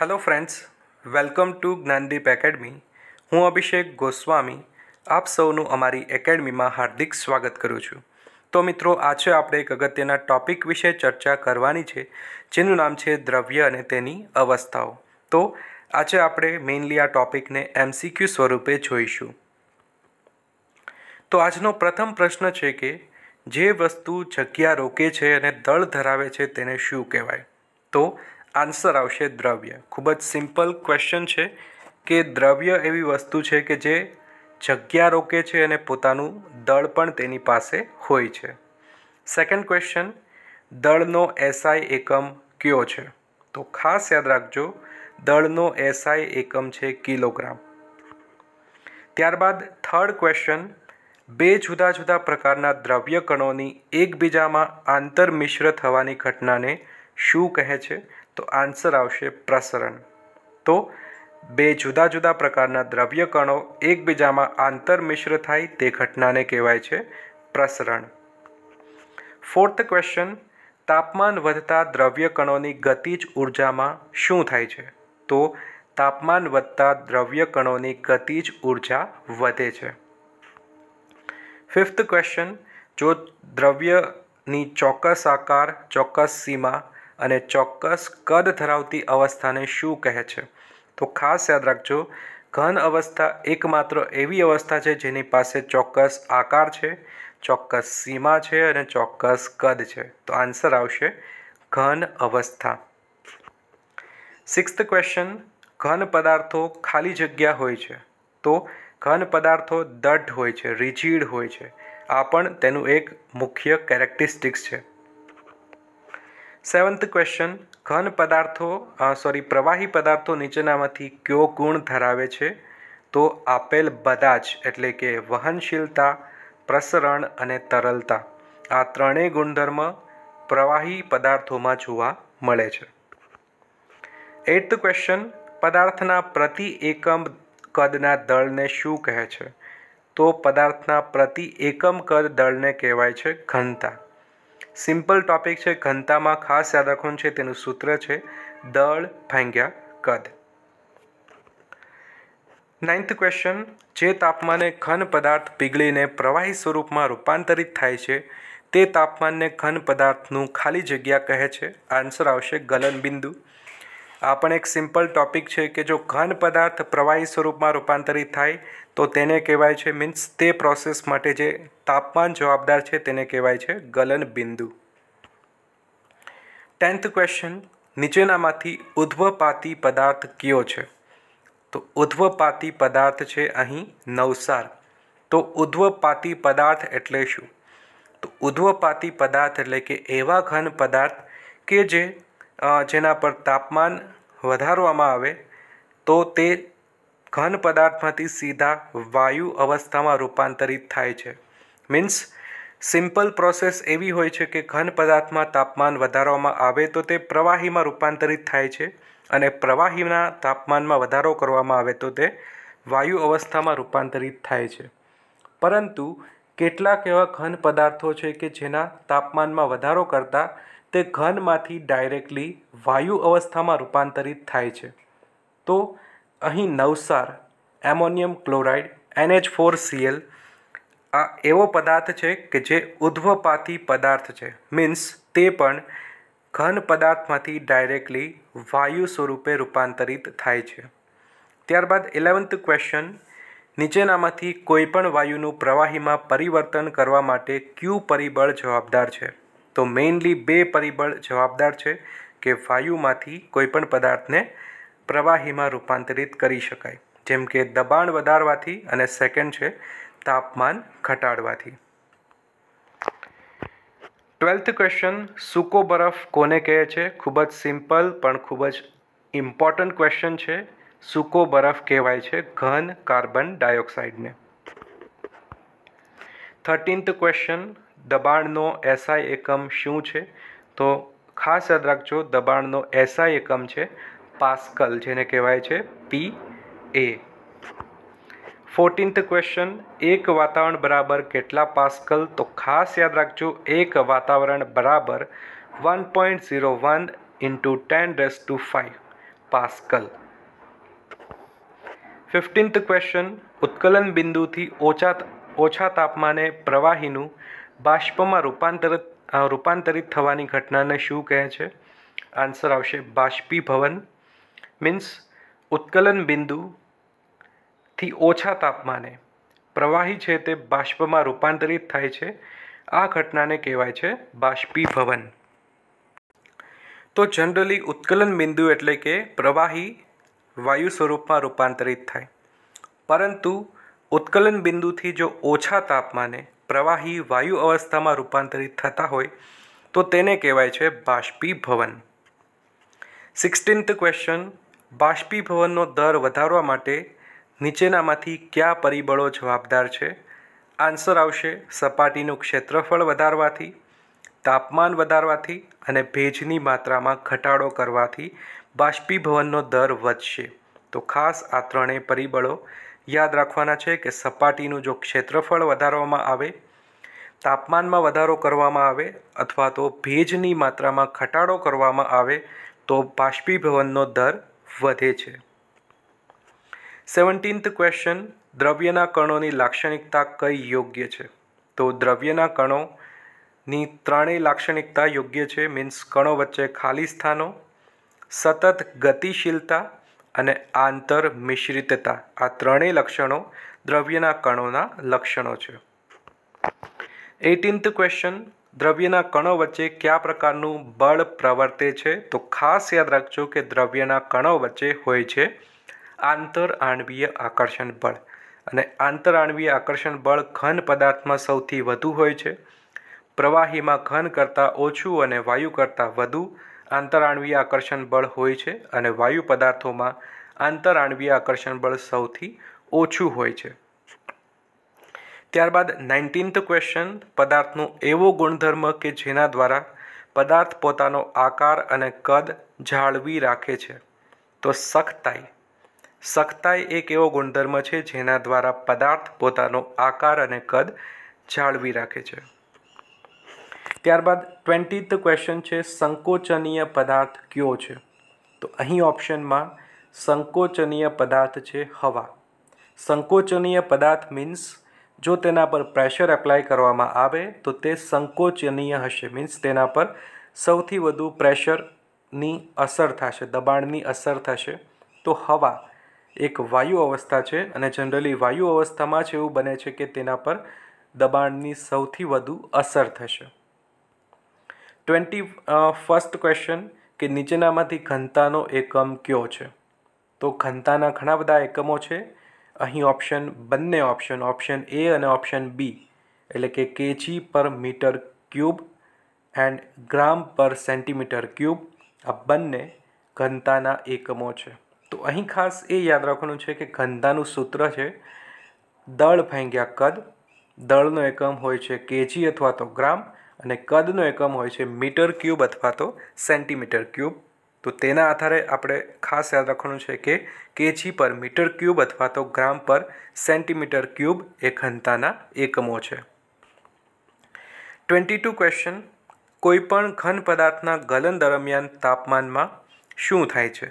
hello friends welcome to Gyandeep academy હું અભિષેક ગોસ્વામી આપ સૌનું અમારી એકેડમીમાં હાર્દિક સ્વાગત કરું છું તો મિત્રો આજે આપણે એક અગત્યના ટોપિક વિશે ચર્ચા કરવાની છે જેનું નામ છે દ્રવ્ય અને તેની અવસ્થાઓ તો આજે આપણે મેઇનલી આ ટૉપિકને એમસીક્યુ સ્વરૂપે જોઈશું તો આજનો પ્રથમ પ્રશ્ન છે કે જે વસ્તુ જગ્યા રોકે છે અને દળ ધરાવે છે તેને શું કહેવાય તો આન્સર આવશે દ્રવ્ય ખૂબ જ સિમ્પલ ક્વેશ્ચન છે કે દ્રવ્ય એવી વસ્તુ છે કે જે જગ્યા રોકે છે અને પોતાનું દળ પણ તેની પાસે હોય છે સેકન્ડ ક્વેશ્ચન દળનો એસઆઈ એકમ કયો છે તો ખાસ યાદ રાખજો દળનો એસઆઈ એકમ છે કિલોગ્રામ ત્યારબાદ થર્ડ ક્વેશ્ચન બે જુદા જુદા પ્રકારના દ્રવ્ય કણોની એકબીજામાં આંતરમિશ્ર થવાની ઘટનાને શું કહે છે તો આન્સર આવશે પ્રસરણ તો બે જુદા જુદા પ્રકારના દ્રવ્ય કણો એકબીજામાં આંતરમિશ્ર થાય તે ઘટનાને કહેવાય છે પ્રસરણ ફોર્થ ક્વેશ્ચન તાપમાન વધતા દ્રવ્ય કણોની ગતિજ ઉર્જામાં શું થાય છે તો તાપમાન વધતા દ્રવ્ય કણોની ગતિજ ઉર્જા વધે છે ફિફ્થ ક્વેશ્ચન જો દ્રવ્યની ચોક્કસ આકાર ચોક્કસ સીમા અને ચોક્કસ કદ ધરાવતી અવસ્થાને શું કહે છે તો ખાસ યાદ રાખજો ઘન અવસ્થા એકમાત્ર એવી અવસ્થા છે જેની પાસે ચોક્કસ આકાર છે ચોક્કસ સીમા છે અને ચોક્કસ કદ છે તો આન્સર આવશે ઘન અવસ્થા સિક્સ્થ ક્વેશ્ચન ઘન પદાર્થો ખાલી જગ્યા હોય છે તો ઘન પદાર્થો દઢ હોય છે રિજિડ હોય છે આ પણ તેનું એક મુખ્ય કેરેક્ટરિસ્ટિક્સ છે સેવન્થ ક્વેશ્ચન ઘન પદાર્થો સોરી પ્રવાહી પદાર્થો નીચેનામાંથી કયો ગુણ ધરાવે છે તો આપેલ બધા જ એટલે કે વહનશીલતા પ્રસરણ અને તરલતા આ ત્રણેય ગુણધર્મ પ્રવાહી પદાર્થોમાં જોવા મળે છે એટ ક્વેશ્ચન પદાર્થના પ્રતિ એકમ કદના દળને શું કહે છે તો પદાર્થના પ્રતિ એકમ કદ દળને કહેવાય છે ઘનતા સિમ્પલ ટોપિક છે ઘનતામાં ખાસ યાદ રાખવાનું છે તેનું સૂત્ર છે દળ ભાંગ્યા કદ નાઇન્થ ક્વેશ્ચન જે તાપમાને ઘન પદાર્થ પીગળીને પ્રવાહી સ્વરૂપમાં રૂપાંતરિત થાય છે તે તાપમાનને ઘન પદાર્થનું ખાલી જગ્યા કહે છે આન્સર આવશે ગલનબિંદુ આ પણ એક સિમ્પલ ટોપિક છે કે જો ઘન પદાર્થ પ્રવાહી સ્વરૂપમાં રૂપાંતરિત થાય તો તેને કહેવાય છે મીન્સ તે પ્રોસેસ માટે જે તાપમાન જવાબદાર છે તેને કહેવાય છે ગલન બિંદુ ટેન્થ ક્વેશ્ચન નીચેનામાંથી ઉદ્ધવપાતી પદાર્થ કયો છે તો ઉદ્ધવપાતી પદાર્થ છે અહીં નવસાર તો ઉદ્ધવપાતી પદાર્થ એટલે શું તો ઉદ્ધવપાતી પદાર્થ એટલે કે એવા ઘન પદાર્થ કે જે જેના પર તાપમાન વધારવામાં આવે તો તે ઘન પદાર્થમાંથી સીધા વાયુ અવસ્થામાં રૂપાંતરિત થાય છે મીન્સ સિમ્પલ પ્રોસેસ એવી હોય છે કે ઘન પદાર્થમાં તાપમાન વધારવામાં આવે તો તે પ્રવાહીમાં રૂપાંતરિત થાય છે અને પ્રવાહીના તાપમાનમાં વધારો કરવામાં આવે તો તે વાયુ અવસ્થામાં રૂપાંતરિત થાય છે પરંતુ કેટલાક એવા ઘન પદાર્થો છે કે જેના તાપમાનમાં વધારો કરતાં તે ઘનમાંથી ડાયરેક્ટલી વાયુ અવસ્થામાં રૂપાંતરિત થાય છે તો અહીં નવસાર ammonium chloride NH four CL આ એવો પદાર્થ છે કે જે ઉદ્ધવપાતી પદાર્થ છે મીન્સ તે પણ ઘન પદાર્થમાંથી ડાયરેક્ટલી વાયુ સ્વરૂપે રૂપાંતરિત થાય છે ત્યારબાદ ઇલેવન્થ ક્વેશ્ચન નીચેનામાંથી કોઈપણ વાયુનું પ્રવાહીમાં પરિવર્તન કરવા માટે ક્યુ પરિબળ જવાબદાર છે તો મેઇનલી બે પરિબળ જવાબદાર છે કે વાયુમાંથી કોઈપણ પદાર્થને પ્રવાહીમાં રૂપાંતરિત કરી શકાય જેમ કે દબાણ વધારવાથી અને સેકન્ડ છે તાપમાન ઘટાડવાથી ટ્વેલ્થ ક્વેશ્ચન સૂકો બરફ કોને કહે છે ખૂબ જ સિમ્પલ પણ ખૂબ જ ઇમ્પોર્ટન્ટ ક્વેશ્ચન છે સૂકો બરફ કહેવાય છે ઘન કાર્બન ડાયોક્સાઇડને થર્ટીન્થ ક્વેશ્ચન દબાણનો એસઆઈ એકમ શું છે તો ખાસ યાદ રાખજો દબાણનો એસઆઈ એકમ છે પાસ્કલ જેને કહેવાય છે પી એ ફોર્ટીન્થ ક્વેશ્ચન એક વાતાવરણ બરાબર કેટલા પાસ્કલ તો ખાસ યાદ રાખજો એક વાતાવરણ બરાબર one point zero one into ten ડેસ to five pascal fifteenth question ઉત્કલન બિંદુથી ઓછા ઓછા તાપમાને પ્રવાહીનું બાષ્પમાં રૂપાંતર રૂપાંતરિત થવાની ઘટનાને શું કહે છે આન્સર આવશે બાષ્પીભવન મીન્સ ઉત્કલન બિંદુથી ઓછા તાપમાને પ્રવાહી છે તે બાષ્પમાં રૂપાંતરિત થાય છે આ ઘટનાને કહેવાય છે બાષ્પીભવન તો જનરલી ઉત્કલન બિંદુ એટલે કે પ્રવાહી વાયુ સ્વરૂપમાં રૂપાંતરિત થાય પરંતુ ઉત્કલન બિંદુથી જો ઓછા તાપમાને પ્રવાહી વાયુ અવસ્થામાં રૂપાંતરિત થતા હોય તો તેને કહેવાય છે બાષ્પીભવન સિક્સટીન્થ ક્વેશ્ચન બાષ્પીભવનનો દર વધારવા માટે નીચેનામાંથી કયા પરિબળો જવાબદાર છે આન્સર આવશે સપાટીનું ક્ષેત્રફળ વધારવાથી તાપમાન વધારવાથી અને ભેજની માત્રામાં ઘટાડો કરવાથી બાષ્પીભવનનો દર વધશે તો ખાસ આ ત્રણેય પરિબળો યાદ રાખવાના છે કે સપાટીનું જો ક્ષેત્રફળ વધારવામાં આવે તાપમાનમાં વધારો કરવામાં આવે અથવા તો ભેજની માત્રામાં ઘટાડો કરવામાં આવે તો બાષ્પીભવનનો દર વધે છે સેવન્ટીન્થ ક્વેશ્ચન દ્રવ્યના કણોની લાક્ષણિકતા કઈ યોગ્ય છે તો દ્રવ્યના કણોની ત્રણેય લાક્ષણિકતા યોગ્ય છે મીન્સ કણો વચ્ચે ખાલી સ્થાનો સતત ગતિશીલતા અને આંતર મિશ્રિતતા આ ત્રણેય લક્ષણો દ્રવ્યના કણોના લક્ષણો છે એટીન્થ ક્વેશ્ચન દ્રવ્યના કણો વચ્ચે કયા પ્રકારનું બળ પ્રવર્તે છે તો ખાસ યાદ રાખજો કે દ્રવ્યના કણો વચ્ચે હોય છે આંતર આંતરઆણવીય આકર્ષણ બળ અને આંતરઆણવીય આકર્ષણ બળ ઘન પદાર્થમાં સૌથી વધુ હોય છે પ્રવાહીમાં ઘન કરતાં ઓછું અને વાયુ કરતાં વધુ આંતરઆણવીય આકર્ષણ બળ હોય છે અને વાયુ પદાર્થોમાં આંતરઆણવીય આકર્ષણ બળ સૌથી ઓછું હોય છે ત્યારબાદ નાઇન્ટીન્થ ક્વેશ્ચન પદાર્થનો એવો ગુણધર્મ કે જેના દ્વારા પદાર્થ પોતાનો આકાર અને કદ જાળવી રાખે છે તો સખ્તાઈ સખતાઈ એક એવો ગુણધર્મ છે જેના દ્વારા પદાર્થ પોતાનો આકાર અને કદ જાળવી રાખે છે ત્યારબાદ ટ્વેન્ટીથ ક્વેશ્ચન છે સંકોચનીય પદાર્થ કયો છે તો અહીં ઓપ્શનમાં સંકોચનીય પદાર્થ છે હવા સંકોચનીય પદાર્થ મીન્સ જો તેના પર પ્રેશર એપ્લાય કરવામાં આવે તો તે સંકોચનીય હશે મીન્સ તેના પર સૌથી વધુ પ્રેશરની અસર થશે દબાણની અસર થશે તો હવા એક વાયુ અવસ્થા છે અને જનરલી વાયુ અવસ્થામાં જ એવું બને છે કે તેના પર દબાણની સૌથી વધુ અસર થશે ટ્વેન્ટી ફર્સ્ટ ક્વેશ્ચન કે નીચેનામાંથી ઘનતાનો એકમ કયો છે તો ઘનતાના ઘણા બધા એકમો છે અહીં ઓપ્શન બંને ઓપ્શન ઓપ્શન એ અને ઓપ્શન બી એટલે કે કેજી પર મીટર ક્યુબ એન્ડ ગ્રામ પર સેન્ટીમીટર ક્યુબ આ બંને ઘનતાના એકમો છે તો અહીં ખાસ એ યાદ રાખવાનું છે કે ઘનતાનું સૂત્ર છે દળ ભાંગ્યા કદ દળનો એકમ હોય છે કેજી અથવા તો ગ્રામ અને કદનો એકમ હોય છે મીટર ક્યુબ અથવા તો સેન્ટીમીટર ક્યુબ તો તેના આધારે આપણે ખાસ યાદ રાખવાનું છે કે કેજી પર મીટર ક્યુબ અથવા તો ગ્રામ પર સેન્ટીમીટર ક્યુબ એ ઘનતાના એકમો છે ટ્વેન્ટી ટુ ક્વેશ્ચન કોઈપણ ઘન પદાર્થના ગલન દરમિયાન તાપમાનમાં શું થાય છે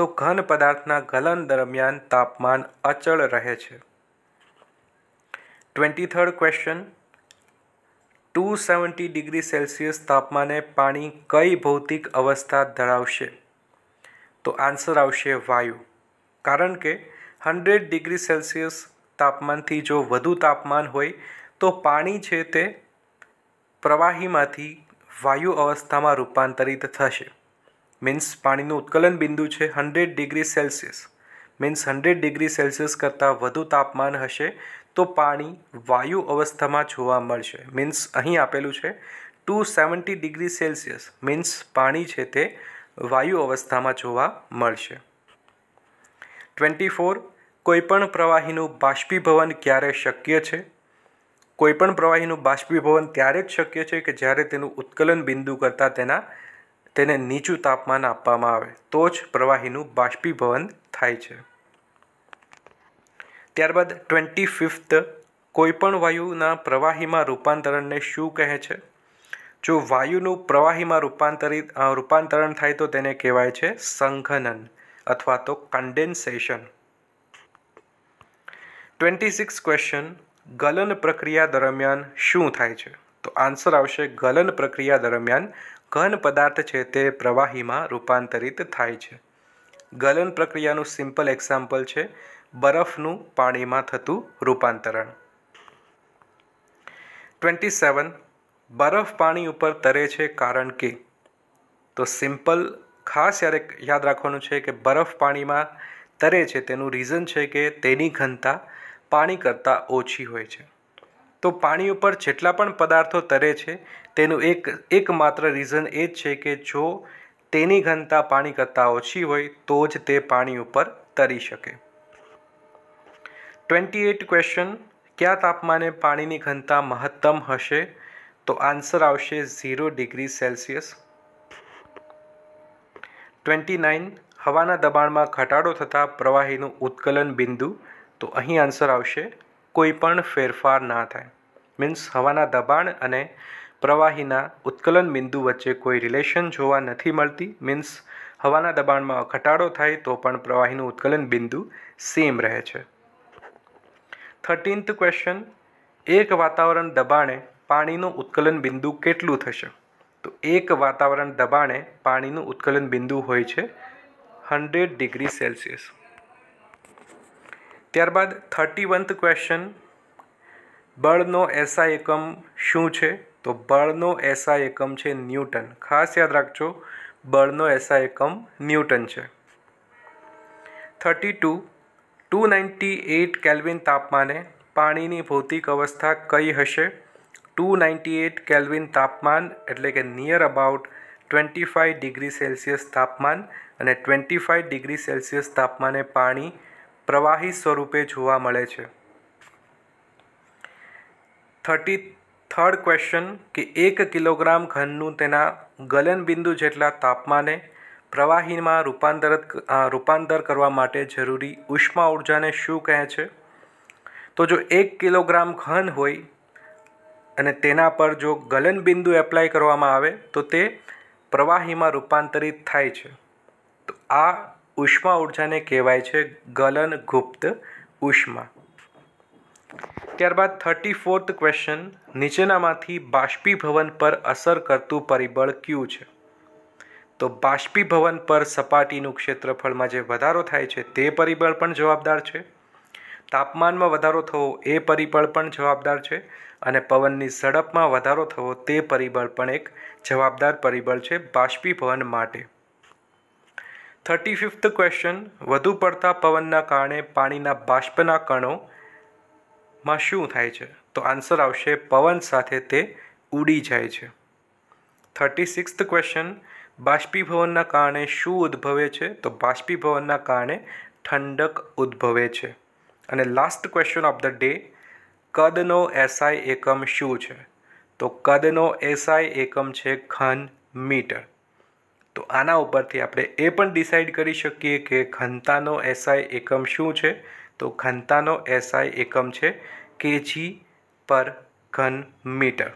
તો ઘન પદાર્થના ગલન દરમિયાન તાપમાન અચળ રહે છે twenty third question two seventy degree Celsius તાપમાને પાણી કઈ ભૌતિક અવસ્થા ધરાવશે તો આન્સર આવશે વાયુ કારણ કે હંડ્રેડ ડિગ્રી સેલ્સિયસ તાપમાનથી જો વધુ તાપમાન હોય તો પાણી છે તે પ્રવાહીમાંથી વાયુ અવસ્થામાં રૂપાંતરિત થશે મીન્સ પાણીનું ઉત્કલન બિંદુ છે hundred degree Celsius means hundred degree Celsius કરતાં વધુ તાપમાન હશે તો પાણી વાયુ અવસ્થામાં જોવા મળશે મીન્સ અહીં આપેલું છે two seventy degree Celsius means પાણી છે તે વાયુ અવસ્થામાં જોવા મળશે ટ્વેન્ટી ફોર કોઈપણ પ્રવાહીનું બાષ્પીભવન ક્યારે શક્ય છે કોઈપણ પ્રવાહીનું બાષ્પીભવન ત્યારે જ શક્ય છે કે જ્યારે તેનું ઉત્કલન બિંદુ કરતાં તેના તેને નીચું તાપમાન આપવામાં આવે તો જ પ્રવાહીનું બાષ્પીભવન થાય છે ત્યારબાદ ટ્વેન્ટી ફિફ્થ કોઈપણ વાયુના પ્રવાહીમાં રૂપાંતરણને શું કહે છે જો વાયુનું પ્રવાહીમાં રૂપાંતરિત રૂપાંતરણ થાય તો તેને કહેવાય છે સંઘનન અથવા તો કન્ડેન્સેશન ટ્વેન્ટી સિક્સ ક્વેશ્ચન ગલન પ્રક્રિયા દરમિયાન શું થાય છે તો આન્સર આવશે ગલન પ્રક્રિયા દરમિયાન ઘન પદાર્થ છે તે પ્રવાહીમાં રૂપાંતરિત થાય છે ગલન પ્રક્રિયાનું સિમ્પલ એક્ઝામ્પલ છે બરફનું પાણીમાં થતું રૂપાંતરણ ટ્વેન્ટી સેવન બરફ પાણી ઉપર તરે છે કારણ કે તો સિમ્પલ ખાસ યારે યાદ રાખવાનું છે કે બરફ પાણીમાં તરે છે તેનું રીઝન છે કે તેની ઘનતા પાણી કરતાં ઓછી હોય છે તો પાણી ઉપર જેટલા પણ પદાર્થો તરે છે તેનું એક એકમાત્ર રીઝન એ જ છે કે જો તેની ઘનતા પાણી કરતાં ઓછી હોય તો જ તે પાણી ઉપર તરી શકે ટ્વેન્ટી એટ ક્વેશ્ચન કયા તાપમાને પાણીની ઘનતા મહત્તમ હશે તો આન્સર આવશે zero degree Celsius twenty nine હવાના દબાણમાં ઘટાડો થતાં પ્રવાહીનું ઉત્કલન બિંદુ તો અહીં આન્સર આવશે કોઈ પણ ફેરફાર ના થાય મીન્સ હવાના દબાણ અને પ્રવાહીના ઉત્કલન બિંદુ વચ્ચે કોઈ રિલેશન જોવા નથી મળતી મીન્સ હવાના દબાણમાં ઘટાડો થાય તો પણ પ્રવાહીનું ઉત્કલન બિંદુ સેમ રહે છે થર્ટીન્થ ક્વેશ્ચન એક વાતાવરણ દબાણે પાણીનું ઉત્કલન બિંદુ કેટલું થશે તો એક વાતાવરણ દબાણે પાણીનું ઉત્કલન બિંદુ હોય છે હંડ્રેડ ડિગ્રી સેલ્સિયસ ત્યારબાદ થર્ટી વન્થ ક્વેશ્ચન બળનો એસઆઈ એકમ શું છે તો બળનો એસઆઈ એકમ છે ન્યૂટન ખાસ યાદ રાખજો બળનો એસઆઈ એકમ ન્યૂટન છે thirty two two ninety eight kelvin તાપમાને પાણીની ભૌતિક અવસ્થા કઈ હશે ટુ નાઇન્ટી એઇટ કેલ્વિન તાપમાન એટલે કે near about twenty five degree Celsius તાપમાન અને ટ્વેન્ટી ફાઇવ ડિગ્રી સેલ્સિયસ તાપમાને પાણી પ્રવાહી સ્વરૂપે જોવા મળે છે થર્ટી થર્ડ ક્વેશ્ચન કે એક કિલોગ્રામ ઘનનું તેના ગલનબિંદુ જેટલા તાપમાને પ્રવાહીમાં રૂપાંતર રૂપાંતર કરવા માટે જરૂરી ઉષ્મા ઉર્જાને શું કહે છે તો જો એક કિલોગ્રામ ઘન હોય અને તેના પર જો ગલનબિંદુ એપ્લાય કરવામાં આવે તો તે પ્રવાહીમાં રૂપાંતરિત થાય છે તો આ ઉષ્મા ઉર્જાને કહેવાય છે ગલન ગુપ્ત ઉષ્મા ત્યારબાદ થર્ટી ફોર્થ ક્વેશ્ચન નીચેનામાંથી બાષ્પીભવન પર અસર કરતું પરિબળ કયું છે તો બાષ્પીભવન પર સપાટીનું ક્ષેત્રફળમાં જે વધારો થાય છે તે પરિબળ પણ જવાબદાર છે તાપમાનમાં વધારો થવો એ પરિબળ પણ જવાબદાર છે અને પવનની ઝડપમાં વધારો થવો તે પરિબળ પણ એક જવાબદાર પરિબળ છે બાષ્પીભવન માટે થર્ટી ફિફ્થ ક્વેશ્ચન વધુ પડતા પવનના કારણે પાણીના બાષ્પના કણોમાં શું થાય છે તો આન્સર આવશે પવન સાથે તે ઉડી જાય છે થર્ટી સિક્સ્થ ક્વેશ્ચન બાષ્પીભવનના કારણે શું ઉદ્ભવે છે તો બાષ્પીભવનના કારણે ઠંડક ઉદ્ભવે છે અને last question of the day કદનો એસઆઈ એકમ શું છે તો કદનો એસઆઈ એકમ છે ઘન મીટર તો આના ઉપરથી આપણે એ પણ ડિસાઇડ કરી શકીએ કે ઘનતાનો એસઆઈ એકમ શું છે તો ઘનતાનો એસઆઈ એકમ છે કેજી પર ઘન મીટર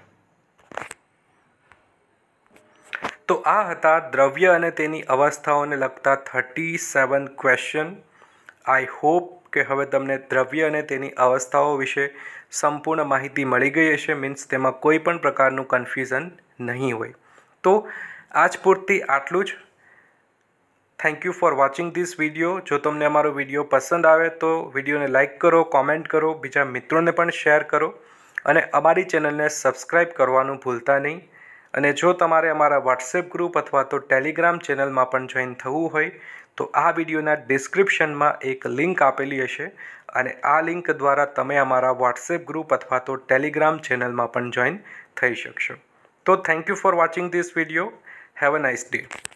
તો આ હતા દ્રવ્ય અને તેની અવસ્થાઓને લગતા thirty seven question I hope કે હવે તમને દ્રવ્ય અને તેની અવસ્થાઓ વિશે સંપૂર્ણ માહિતી મળી ગઈ હશે મીન્સ તેમાં કોઈ પણ પ્રકારનું કન્ફ્યુઝન નહીં હોય તો આજ પૂરતી આટલું જ thank you for watching this video જો તમને અમારો વિડીયો પસંદ આવે તો વિડીયોને લાઇક કરો કોમેન્ટ કરો બીજા મિત્રોને પણ શેર કરો અને અમારી ચેનલને સબસ્ક્રાઈબ કરવાનું ભૂલતા નહીં અને જો તમારે અમારા વોટ્સએપ ગ્રુપ અથવા તો ટેલિગ્રામ ચેનલમાં પણ જોઈન થવું હોય તો આ વિડીયોના ડિસ્ક્રિપ્શનમાં એક લિંક આપેલી હશે અને આ લિંક દ્વારા તમે અમારા વોટ્સએપ ગ્રુપ અથવા તો ટેલિગ્રામ ચેનલમાં પણ જોઈન થઈ શકશો તો thank you for watching this video have a nice day